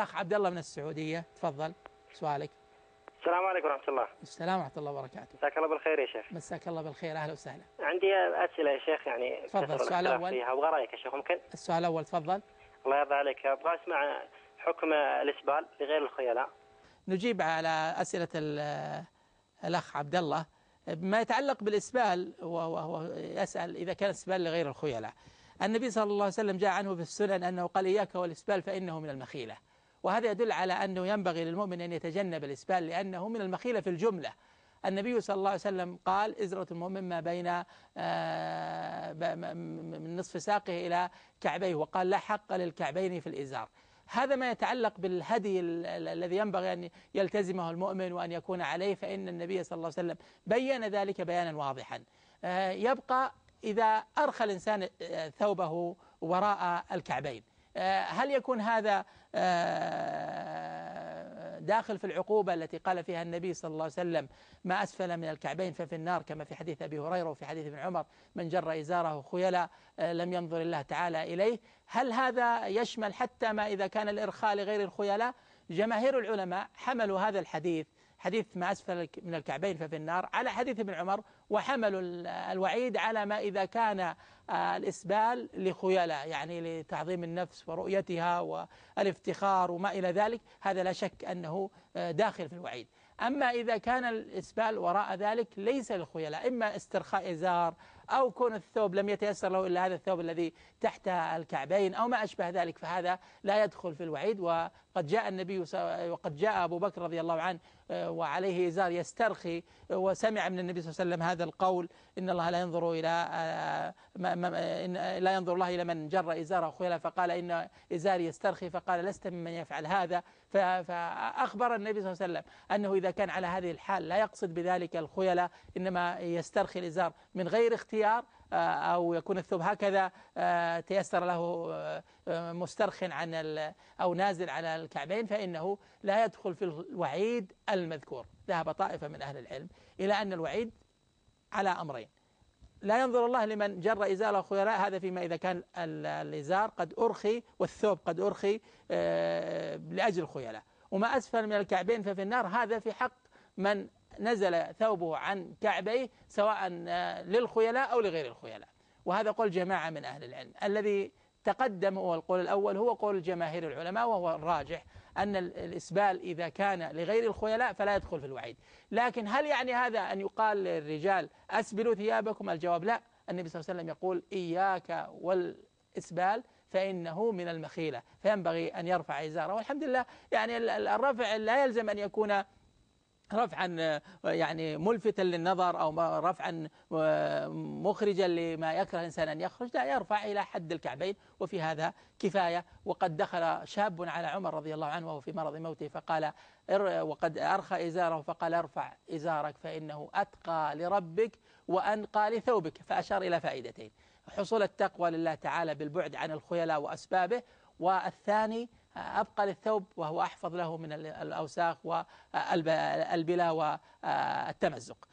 الاخ عبد الله من السعوديه تفضل سؤالك السلام عليكم ورحمه الله السلام ورحمه الله وبركاته مساك الله بالخير يا شيخ مساك الله بالخير اهلا وسهلا عندي اسئله يا شيخ يعني تفضل السؤال الاول ابغى رايك يا شيخ ممكن السؤال الاول تفضل الله يرضى عليك ابغى اسمع حكم الاسبال لغير الخيلاء نجيب على اسئله الاخ عبد الله ما يتعلق بالاسبال وهو يسال اذا كان الاسبال لغير الخيلاء النبي صلى الله عليه وسلم جاء عنه في السنن انه قال اياك والاسبال فانه من المخيله وهذا يدل على أنه ينبغي للمؤمن أن يتجنب الإسبال لأنه من المخيلة في الجملة النبي صلى الله عليه وسلم قال إزرة المؤمن ما بين آه، من نصف ساقه إلى كعبيه وقال لا حق للكعبين في الإزار هذا ما يتعلق بالهدي الذي ينبغي أن يلتزمه المؤمن وأن يكون عليه فإن النبي صلى الله عليه وسلم بين ذلك بيانا واضحا آه، يبقى إذا أرخى الإنسان آه، ثوبه وراء الكعبين آه، هل يكون هذا آه، داخل في العقوبة التي قال فيها النبي صلى الله عليه وسلم ما أسفل من الكعبين ففي النار كما في حديث أبي هريرة وفي حديث ابن عمر من جر إزاره خيلا آه، لم ينظر الله تعالى إليه هل هذا يشمل حتى ما إذا كان الإرخاء لغير الخيلاء جماهير العلماء حملوا هذا الحديث حديث ما أسفل من الكعبين ففي النار على حديث ابن عمر وحملوا الوعيد على ما إذا كان آه، الإسبال لخيلاء يعني لتعظيم النفس ورؤيتها والافتخار وما إلى ذلك هذا لا شك أنه آه، داخل في الوعيد أما إذا كان الإسبال وراء ذلك ليس الخيلاء إما استرخاء إزار أو كون الثوب لم يتيسر له إلا هذا الثوب الذي تحت الكعبين أو ما أشبه ذلك فهذا لا يدخل في الوعيد وقد جاء النبي وقد جاء أبو بكر رضي الله عنه آه، وعليه إزار يسترخي وسمع من النبي صلى الله عليه وسلم هذا القول إن الله لا ينظر إلى آه، آه، لا ينظر الله إلى من جر إزاره خيلا فقال إن إزاري يسترخي فقال لست ممن يفعل هذا فأخبر النبي صلى الله عليه وسلم أنه إذا كان على هذه الحال لا يقصد بذلك الخيلة إنما يسترخي الإزار من غير اختيار الاختيار آه، أو يكون الثوب هكذا آه، تيسر له آه، مسترخ عن أو نازل على الكعبين فإنه لا يدخل في الوعيد المذكور ذهب طائفة من أهل العلم إلى أن الوعيد على أمرين لا ينظر الله لمن جر إزالة خيلاء هذا فيما إذا كان الإزار قد أرخي والثوب قد أرخي لأجل الخيلاء وما أسفل من الكعبين ففي النار هذا في حق من نزل ثوبه عن كعبيه سواء آه، للخيلاء أو لغير الخيلاء وهذا قول جماعة من أهل العلم الذي تقدم هو القول الأول هو قول جماهير العلماء وهو الراجح أن الإسبال إذا كان لغير الخيلاء فلا يدخل في الوعيد لكن هل يعني هذا أن يقال للرجال أسبلوا ثيابكم الجواب لا النبي صلى الله عليه وسلم يقول إياك والإسبال فإنه من المخيلة فينبغي أن يرفع إزاره والحمد لله يعني الرفع لا يلزم أن يكون رفعا يعني ملفتا للنظر أو رفعا مخرجا لما يكره الإنسان أن يخرج لا يرفع إلى حد الكعبين وفي هذا كفاية وقد دخل شاب على عمر رضي الله عنه وهو في مرض موته فقال وقد أرخى إزاره فقال ارفع إزارك فإنه أتقى لربك وأنقى لثوبك فأشار إلى فائدتين حصول التقوى لله تعالى بالبعد عن الخيلاء وأسبابه والثاني أبقى للثوب وهو أحفظ له من الأوساخ والبلا والتمزق